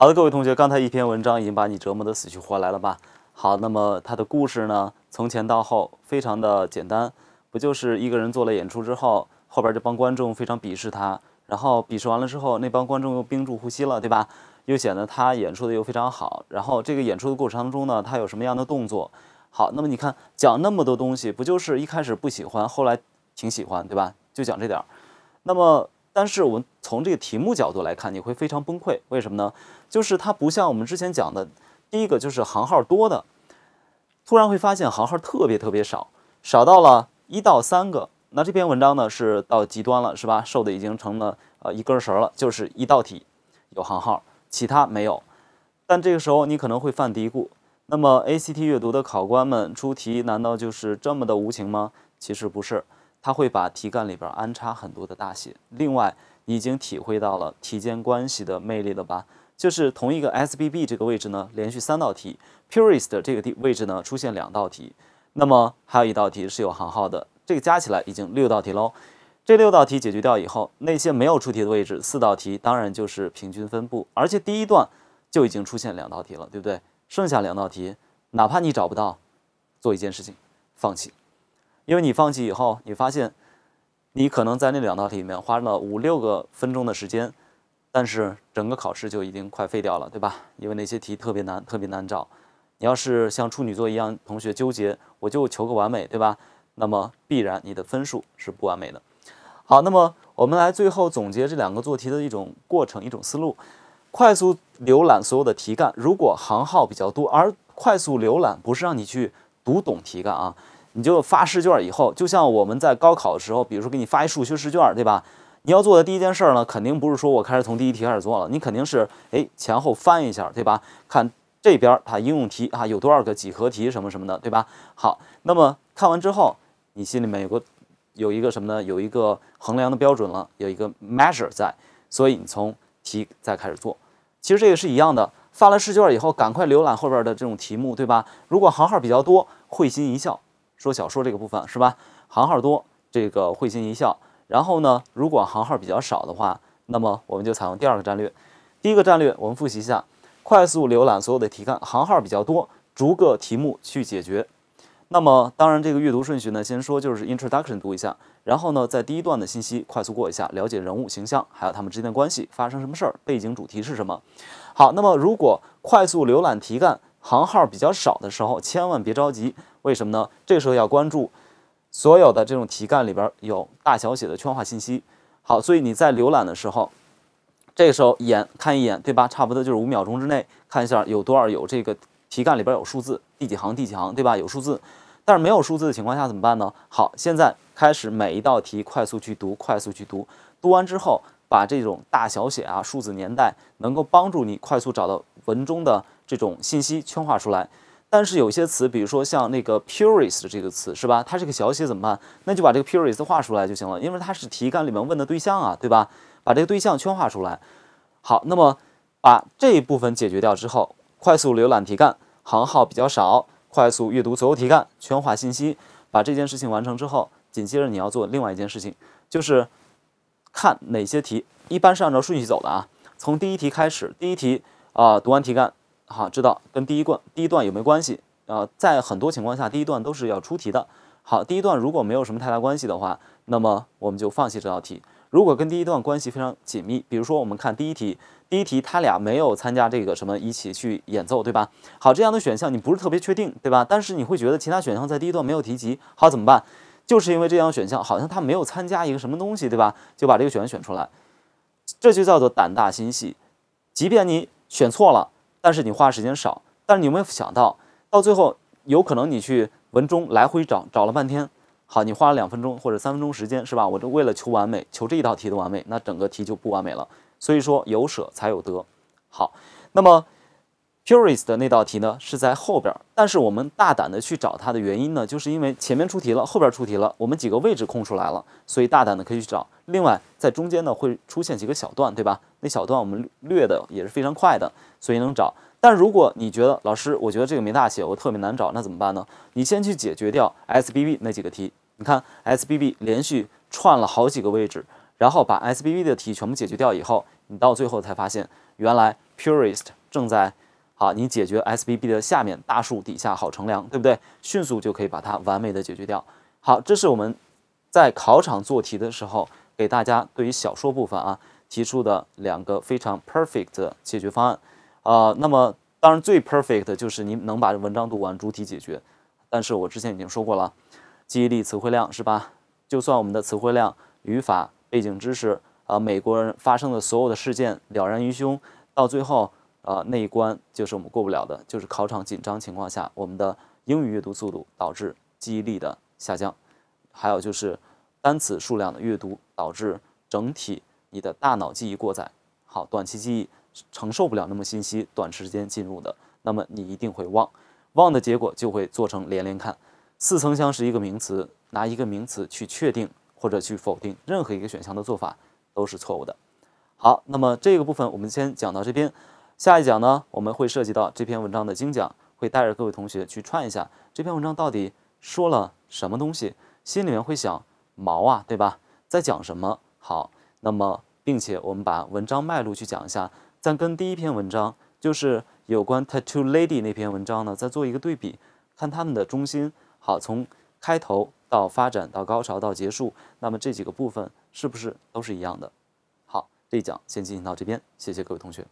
好的，各位同学，刚才一篇文章已经把你折磨的死去活来了吧？好，那么它的故事呢，从前到后非常的简单，不就是一个人做了演出之后，后边这帮观众非常鄙视他，然后鄙视完了之后，那帮观众又屏住呼吸了，对吧？又显得他演出的又非常好，然后这个演出的过程当中呢，他有什么样的动作？好，那么你看讲那么多东西，不就是一开始不喜欢，后来挺喜欢，对吧？就讲这点，儿。那么。但是我们从这个题目角度来看，你会非常崩溃。为什么呢？就是它不像我们之前讲的，第一个就是行号多的，突然会发现行号特别特别少，少到了一到三个。那这篇文章呢是到极端了，是吧？瘦的已经成了呃一根绳了，就是一道题有行号，其他没有。但这个时候你可能会犯嘀咕：，那么 A C T 阅读的考官们出题难道就是这么的无情吗？其实不是。他会把题干里边安插很多的大写。另外，你已经体会到了题间关系的魅力了吧？就是同一个 S B B 这个位置呢，连续三道题 p u r i s t 这个地位置呢，出现两道题。那么还有一道题是有行号的，这个加起来已经六道题喽。这六道题解决掉以后，那些没有出题的位置，四道题当然就是平均分布。而且第一段就已经出现两道题了，对不对？剩下两道题，哪怕你找不到，做一件事情，放弃。因为你放弃以后，你发现，你可能在那两道题里面花了五六个分钟的时间，但是整个考试就已经快废掉了，对吧？因为那些题特别难，特别难找。你要是像处女座一样同学纠结，我就求个完美，对吧？那么必然你的分数是不完美的。好，那么我们来最后总结这两个做题的一种过程、一种思路：快速浏览所有的题干，如果行号比较多，而快速浏览不是让你去读懂题干啊。你就发试卷以后，就像我们在高考的时候，比如说给你发一数学试卷，对吧？你要做的第一件事呢，肯定不是说我开始从第一题开始做了，你肯定是哎前后翻一下，对吧？看这边它应用题啊有多少个几何题什么什么的，对吧？好，那么看完之后，你心里面有个有一个什么呢？有一个衡量的标准了，有一个 measure 在，所以你从题再开始做。其实这个是一样的，发了试卷以后，赶快浏览后边的这种题目，对吧？如果行号比较多，会心一笑。说小说这个部分是吧？行号多，这个会心一笑。然后呢，如果行号比较少的话，那么我们就采用第二个战略。第一个战略，我们复习一下：快速浏览所有的题干，行号比较多，逐个题目去解决。那么，当然这个阅读顺序呢，先说就是 introduction 读一下，然后呢，在第一段的信息快速过一下，了解人物形象，还有他们之间的关系，发生什么事儿，背景主题是什么。好，那么如果快速浏览题干行号比较少的时候，千万别着急。为什么呢？这个时候要关注所有的这种题干里边有大小写的圈画信息。好，所以你在浏览的时候，这个时候眼看一眼，对吧？差不多就是五秒钟之内看一下有多少有这个题干里边有数字，第几行第几行，对吧？有数字，但是没有数字的情况下怎么办呢？好，现在开始每一道题快速去读，快速去读，读完之后把这种大小写啊、数字、年代能够帮助你快速找到文中的这种信息圈画出来。但是有些词，比如说像那个 purist 这个词是吧？它是个小写怎么办？那就把这个 purist 画出来就行了，因为它是题干里面问的对象啊，对吧？把这个对象圈画出来。好，那么把这一部分解决掉之后，快速浏览题干，行号比较少，快速阅读所有题干，圈画信息。把这件事情完成之后，紧接着你要做另外一件事情，就是看哪些题，一般是按照顺序走的啊，从第一题开始，第一题啊，读完题干。好，知道跟第一段第一段有没有关系？呃，在很多情况下，第一段都是要出题的。好，第一段如果没有什么太大关系的话，那么我们就放弃这道题。如果跟第一段关系非常紧密，比如说我们看第一题，第一题他俩没有参加这个什么一起去演奏，对吧？好，这样的选项你不是特别确定，对吧？但是你会觉得其他选项在第一段没有提及，好怎么办？就是因为这样的选项好像他没有参加一个什么东西，对吧？就把这个选项选出来，这就叫做胆大心细。即便你选错了。但是你花时间少，但是你有没有想到，到最后有可能你去文中来回找，找了半天，好，你花了两分钟或者三分钟时间，是吧？我就为了求完美，求这一道题的完美，那整个题就不完美了。所以说，有舍才有得。好，那么。purist 的那道题呢是在后边，但是我们大胆的去找它的原因呢，就是因为前面出题了，后边出题了，我们几个位置空出来了，所以大胆的可以去找。另外，在中间呢会出现几个小段，对吧？那小段我们略的也是非常快的，所以能找。但如果你觉得老师，我觉得这个没大写，我特别难找，那怎么办呢？你先去解决掉 SBB 那几个题。你看 SBB 连续串了好几个位置，然后把 SBB 的题全部解决掉以后，你到最后才发现原来 purist 正在。好，你解决 SBB 的下面大树底下好乘凉，对不对？迅速就可以把它完美的解决掉。好，这是我们在考场做题的时候给大家对于小说部分啊提出的两个非常 perfect 的解决方案。呃，那么当然最 perfect 的就是您能把文章读完，主体解决。但是我之前已经说过了，记忆力、词汇量是吧？就算我们的词汇量、语法、背景知识啊，美国人发生的所有的事件了然于胸，到最后。呃，那一关就是我们过不了的，就是考场紧张情况下，我们的英语阅读速度导致记忆力的下降，还有就是单词数量的阅读导致整体你的大脑记忆过载。好，短期记忆承受不了那么信息，短时间进入的，那么你一定会忘，忘的结果就会做成连连看，似曾相识一个名词，拿一个名词去确定或者去否定任何一个选项的做法都是错误的。好，那么这个部分我们先讲到这边。下一讲呢，我们会涉及到这篇文章的精讲，会带着各位同学去串一下这篇文章到底说了什么东西，心里面会想毛啊，对吧？在讲什么？好，那么并且我们把文章脉络去讲一下，再跟第一篇文章就是有关 Tattoo Lady 那篇文章呢，再做一个对比，看他们的中心。好，从开头到发展到高潮到结束，那么这几个部分是不是都是一样的？好，这一讲先进行到这边，谢谢各位同学。